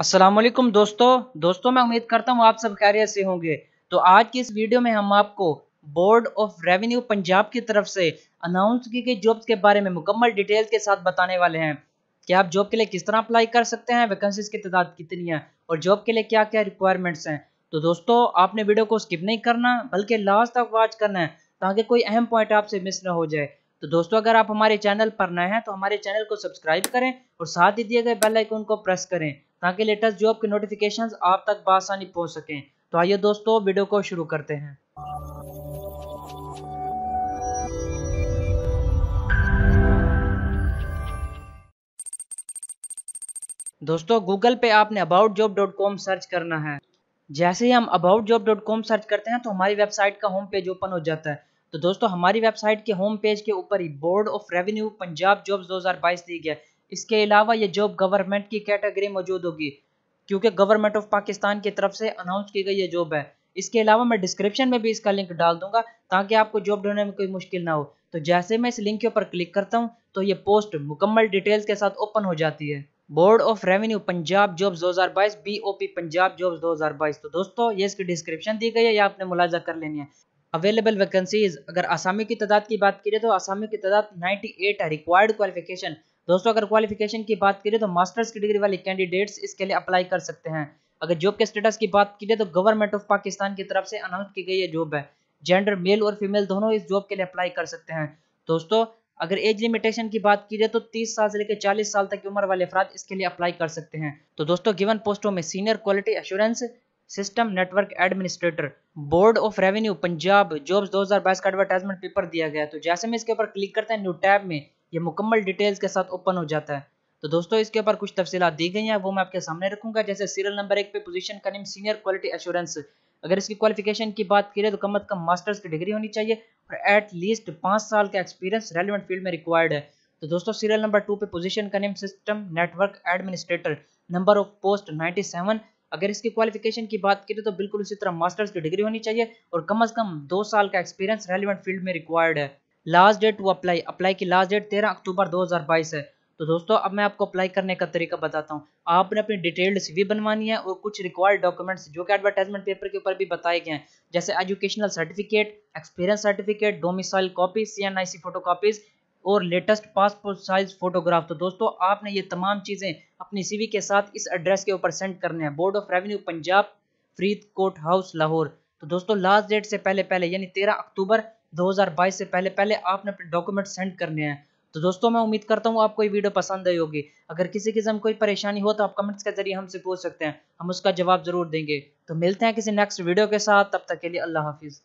असलम दोस्तों दोस्तों मैं उम्मीद करता हूँ आप सब खैरियत से होंगे तो आज की इस वीडियो में हम आपको बोर्ड ऑफ रेवेन्यू पंजाब की तरफ से अनाउंस की गई जॉब्स के बारे में मुकम्मल डिटेल के साथ बताने वाले हैं कि आप जॉब के लिए किस तरह अप्लाई कर सकते हैं वैकेंसीज की तादाद कितनी है और जॉब के लिए क्या क्या रिक्वायरमेंट्स हैं तो दोस्तों आपने वीडियो को स्किप नहीं करना बल्कि लास्ट तक वॉच करना है ताकि कोई अहम पॉइंट आपसे मिस ना हो जाए तो दोस्तों अगर आप हमारे चैनल पर नए हैं तो हमारे चैनल को सब्सक्राइब करें और साथ ही दिए गए बेल आइकन को प्रेस करें ताकि लेटेस्ट जॉब के नोटिफिकेशन आप तक बसानी पहुँच सकें तो आइए दोस्तों वीडियो को शुरू करते हैं दोस्तों गूगल पे आपने about job dot com search करना है जैसे ही हम about job dot com search करते हैं तो हमारी वेबसाइट का होम पेज ओपन हो जाता है तो दोस्तों हमारी वेबसाइट के होम पेज के ऊपर ही board of revenue Punjab jobs 2022 दी गया है इसके अलावा ये जॉब गवर्नमेंट की कैटेगरी मौजूद होगी क्योंकि गवर्नमेंट ऑफ पाकिस्तान की तरफ से अनाउंस की गई ये जॉब है इसके अलावा मैं डिस्क्रिप्शन में भी इसका लिंक डाल दूंगा ताकि आपको जॉब ढूंढने में कोई मुश्किल ना हो तो जैसे मैं इस लिंक के ऊपर क्लिक करता हूँ तो ये पोस्ट मुकम्मल डिटेल्स के साथ ओपन हो जाती है board of revenue Punjab jobs 2022 BOP Punjab jobs 2022 तो दोस्तों ये इसकी डिस्क्रिप्शन दी गई है या आपने मुलाजा कर लेनी है अवेलेबल वैकेंसीज अगर आसामी की तादाद की बात करें तो आसामी की तादाद 98 है रिक्वायर्ड क्वालिफिकेशन दोस्तों अगर क्वालिफिकेशन की बात करें तो मास्टर्स की डिग्री वाले कैंडिडेट्स इसके लिए अप्लाई कर सकते हैं अगर जॉब के स्टेटस की बात करें तो गवर्नमेंट ऑफ पाकिस्तान की तरफ से अनाउंस की गई ये जॉब है जेंडर मेल और फीमेल दोनों इस जॉब के लिए अप्लाई कर सकते हैं दोस्तों अगर एज लिमिटेशन की बात की जाए तो 30 साल से लेकर 40 साल तक की उम्र वाले अफराद इसके लिए अप्लाई कर सकते हैं तो दोस्तों गिवन पोस्टों में senior quality assurance system network administrator board of revenue Punjab jobs 2022 का एडवर्टाइजमेंट पेपर दिया गया तो जैसे हम इसके ऊपर क्लिक करते हैं न्यू टैब में ये मुकम्मल डिटेल्स के साथ ओपन हो जाता है तो दोस्तों इसके ऊपर कुछ तफसीत दी गई हैं वो मैं आपके सामने रखूंगा जैसे सीरियल नंबर एक पे पोजीशन का नेम सीनियर क्वालिटी एश्योरेंस अगर इसकी क्वालिफिकेशन की बात करें तो कम अज कम मास्टर्स की डिग्री होनी चाहिए और एट लीस्ट पाँच साल का एक्सपीरियंस रेलिवेंट फील्ड में रिक्वायर्ड है तो दोस्तों सीरियल नंबर टू पे पोजीशन का name system network administrator number of post 97 अगर इसकी क्वालिफिकेशन की बात करें तो बिल्कुल उसी तरह मास्टर्स की डिग्री होनी चाहिए और कम अज कम दो साल का एक्सपीरियंस रेलिवेंट फील्ड में रिक्वायर्ड है last date to apply apply की लास्ट डेट तेरह अक्टूबर 2022 है तो दोस्तों अब मैं आपको अप्लाई करने का तरीका बताता हूँ आपने अपनी डिटेल्ड सीवी बनवानी है और कुछ रिक्वायर्ड डॉक्यूमेंट्स जो कि एडवर्टाइजमेंट पेपर के ऊपर भी बताए गए हैं जैसे educational certificate experience certificate domicile copy C N I C photo copies और लेटेस्ट पासपोर्ट साइज फोटोग्राफ तो दोस्तों आपने ये तमाम चीज़ें अपनी सीवी के साथ इस एड्रेस के ऊपर सेंड करने हैं board of revenue Punjab Faridkot house Lahore तो दोस्तों लास्ट डेट से पहले पहले यानी तेरह अक्टूबर 2022 से पहले पहले आपने अपने डॉक्यूमेंट सेंड करने हैं तो दोस्तों मैं उम्मीद करता हूँ आपको ये वीडियो पसंद आई होगी अगर किसी किस्म कोई परेशानी हो तो आप कमेंट्स के जरिए हमसे पूछ सकते हैं हम उसका जवाब जरूर देंगे तो मिलते हैं किसी नेक्स्ट वीडियो के साथ तब तक के लिए अल्लाह हाफिज़